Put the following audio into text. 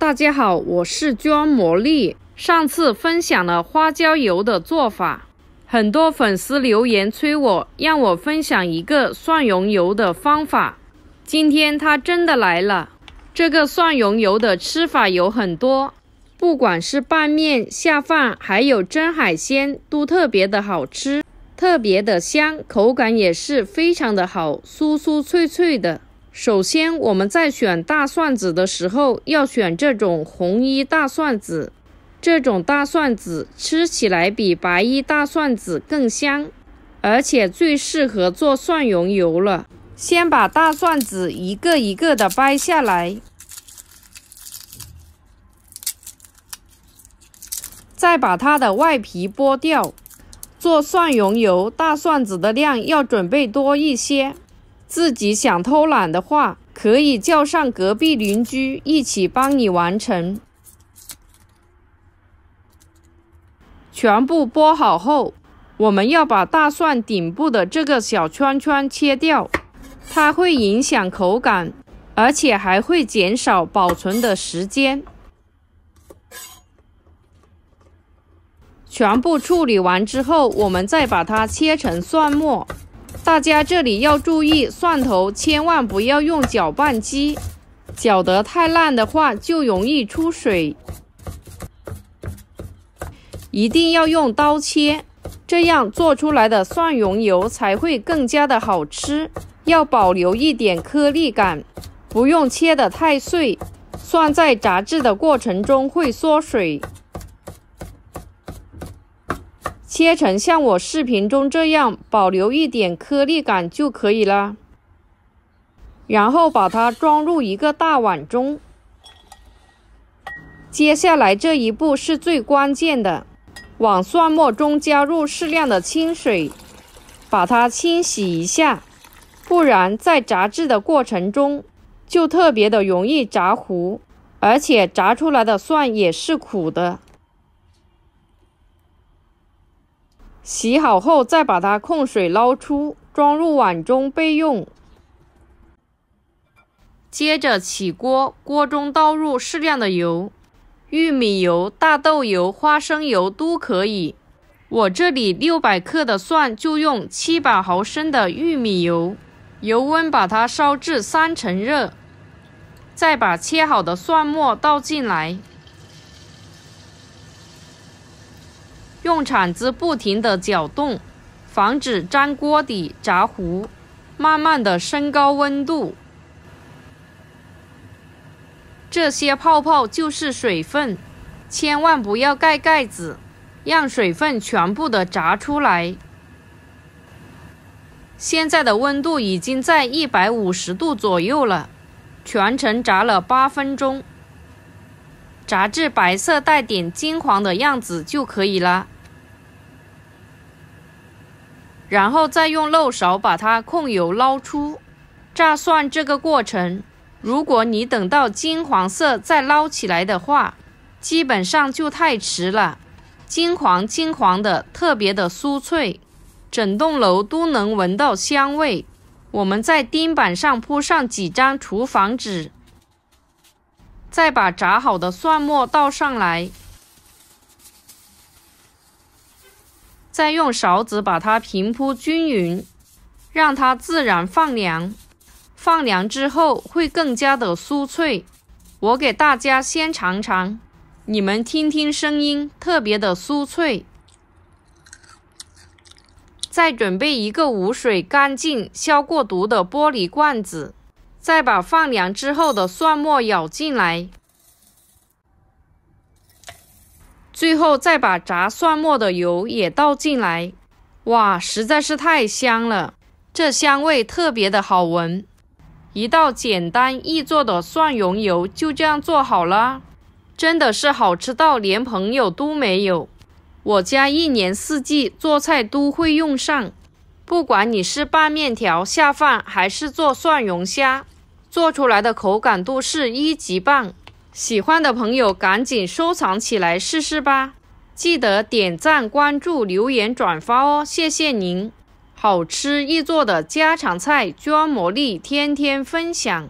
大家好，我是娟魔力。上次分享了花椒油的做法，很多粉丝留言催我，让我分享一个蒜蓉油的方法。今天它真的来了。这个蒜蓉油的吃法有很多，不管是拌面、下饭，还有蒸海鲜，都特别的好吃，特别的香，口感也是非常的好，酥酥脆脆的。首先，我们在选大蒜子的时候，要选这种红衣大蒜子。这种大蒜子吃起来比白衣大蒜子更香，而且最适合做蒜蓉油了。先把大蒜子一个一个的掰下来，再把它的外皮剥掉。做蒜蓉油，大蒜子的量要准备多一些。自己想偷懒的话，可以叫上隔壁邻居一起帮你完成。全部剥好后，我们要把大蒜顶部的这个小圈圈切掉，它会影响口感，而且还会减少保存的时间。全部处理完之后，我们再把它切成蒜末。大家这里要注意，蒜头千万不要用搅拌机搅得太烂的话，就容易出水。一定要用刀切，这样做出来的蒜蓉油才会更加的好吃。要保留一点颗粒感，不用切的太碎，蒜在炸制的过程中会缩水。切成像我视频中这样，保留一点颗粒感就可以了。然后把它装入一个大碗中。接下来这一步是最关键的，往蒜末中加入适量的清水，把它清洗一下，不然在炸制的过程中就特别的容易炸糊，而且炸出来的蒜也是苦的。洗好后再把它控水捞出，装入碗中备用。接着起锅，锅中倒入适量的油，玉米油、大豆油、花生油都可以。我这里六百克的蒜就用七百毫升的玉米油，油温把它烧至三成热，再把切好的蒜末倒进来。用铲子不停地搅动，防止粘锅底炸糊，慢慢的升高温度。这些泡泡就是水分，千万不要盖盖子，让水分全部的炸出来。现在的温度已经在一百五十度左右了，全程炸了八分钟，炸至白色带点金黄的样子就可以了。然后再用漏勺把它控油捞出。炸蒜这个过程，如果你等到金黄色再捞起来的话，基本上就太迟了。金黄金黄的，特别的酥脆，整栋楼都能闻到香味。我们在钉板上铺上几张厨房纸，再把炸好的蒜末倒上来。再用勺子把它平铺均匀，让它自然放凉。放凉之后会更加的酥脆。我给大家先尝尝，你们听听声音，特别的酥脆。再准备一个无水、干净、消过毒的玻璃罐子，再把放凉之后的蒜末舀进来。最后再把炸蒜末的油也倒进来，哇，实在是太香了！这香味特别的好闻，一道简单易做的蒜蓉油就这样做好了，真的是好吃到连朋友都没有。我家一年四季做菜都会用上，不管你是拌面条下饭，还是做蒜蓉虾，做出来的口感都是一级棒。喜欢的朋友赶紧收藏起来试试吧！记得点赞、关注、留言、转发哦，谢谢您！好吃易做的家常菜，娟茉莉天天分享。